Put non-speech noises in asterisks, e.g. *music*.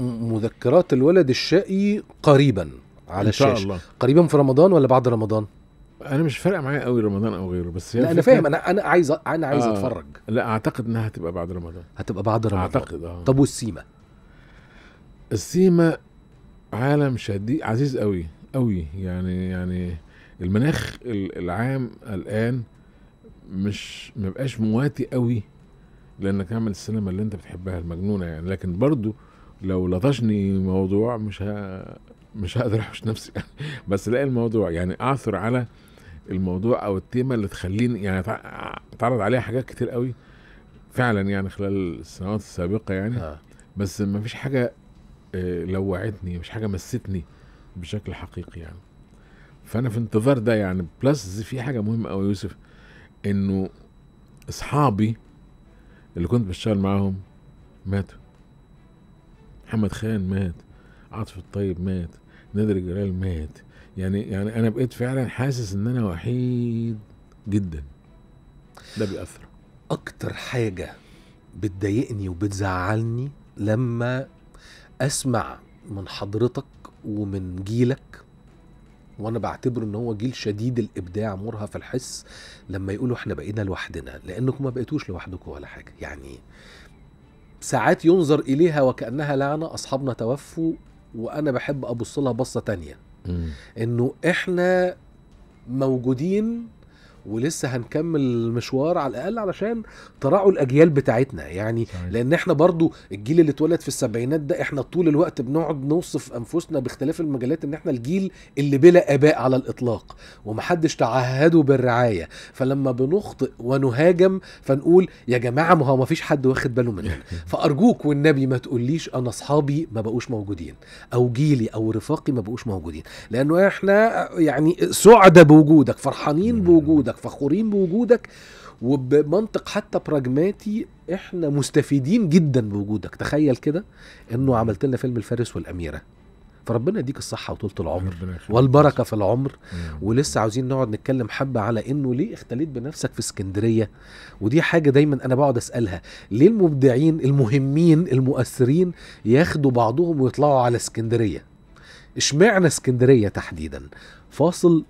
مذكرات الولد الشقي قريبا على الشاشه إن شاء الله. قريبا في رمضان ولا بعد رمضان انا مش فارقه معايا قوي رمضان او غيره بس لا انا فاهم انا انا عايز انا عايز آه اتفرج لا اعتقد انها هتبقى بعد رمضان هتبقى بعد رمضان اعتقد اه طب والسيما السيما عالم شديد عزيز قوي قوي يعني يعني المناخ العام الان مش مبقاش مواتي قوي لانك تعمل السينما اللي انت بتحبها المجنونه يعني لكن برضو لو لطشني موضوع مش ه... مش هقدر احوش نفسي *laughs* بس الاقي الموضوع يعني اعثر على الموضوع او التيمه اللي تخليني يعني اتعرض عليها حاجات كتير قوي فعلا يعني خلال السنوات السابقه يعني بس ما فيش حاجه آه، لوعتني مش حاجه مستني بشكل حقيقي يعني فانا في انتظار ده يعني بلس في حاجه مهمه قوي يوسف انه اصحابي اللي كنت بشتغل معاهم ماتوا محمد خان مات عاطف الطيب مات نادر جلال مات يعني يعني انا بقيت فعلا حاسس ان انا وحيد جدا ده بيأثر اكتر حاجه بتضايقني وبتزعلني لما اسمع من حضرتك ومن جيلك وانا بعتبر ان هو جيل شديد الابداع مرهف الحس لما يقولوا احنا بقينا لوحدنا لانكم ما بقيتوش لوحدكم ولا حاجه يعني ساعات ينظر اليها وكانها لعنه اصحابنا توفوا وانا بحب ابص لها بصه تانية انه احنا موجودين ولسه هنكمل المشوار على الاقل علشان تراعوا الاجيال بتاعتنا يعني صحيح. لان احنا برضو الجيل اللي اتولد في السبعينات ده احنا طول الوقت بنقعد نوصف انفسنا باختلاف المجالات ان احنا الجيل اللي بلا اباء على الاطلاق ومحدش تعهده بالرعايه فلما بنخطئ ونهاجم فنقول يا جماعه ما هو ما فيش حد واخد باله مننا *laughs* فارجوك والنبي ما تقوليش انا اصحابي ما بقوش موجودين او جيلي او رفاقي ما بقوش موجودين لانه احنا يعني سعدة بوجودك فرحانين بوجودك بوجودك فخورين بوجودك وبمنطق حتى براجماتي احنا مستفيدين جدا بوجودك تخيل كده انه عملت لنا فيلم الفارس والاميره فربنا يديك الصحه وطولة العمر والبركه في العمر ولسه عاوزين نقعد نتكلم حبه على انه ليه اختليت بنفسك في اسكندريه ودي حاجه دايما انا بقعد اسالها ليه المبدعين المهمين المؤثرين ياخدوا بعضهم ويطلعوا على اسكندريه اشمعنى اسكندريه تحديدا فاصل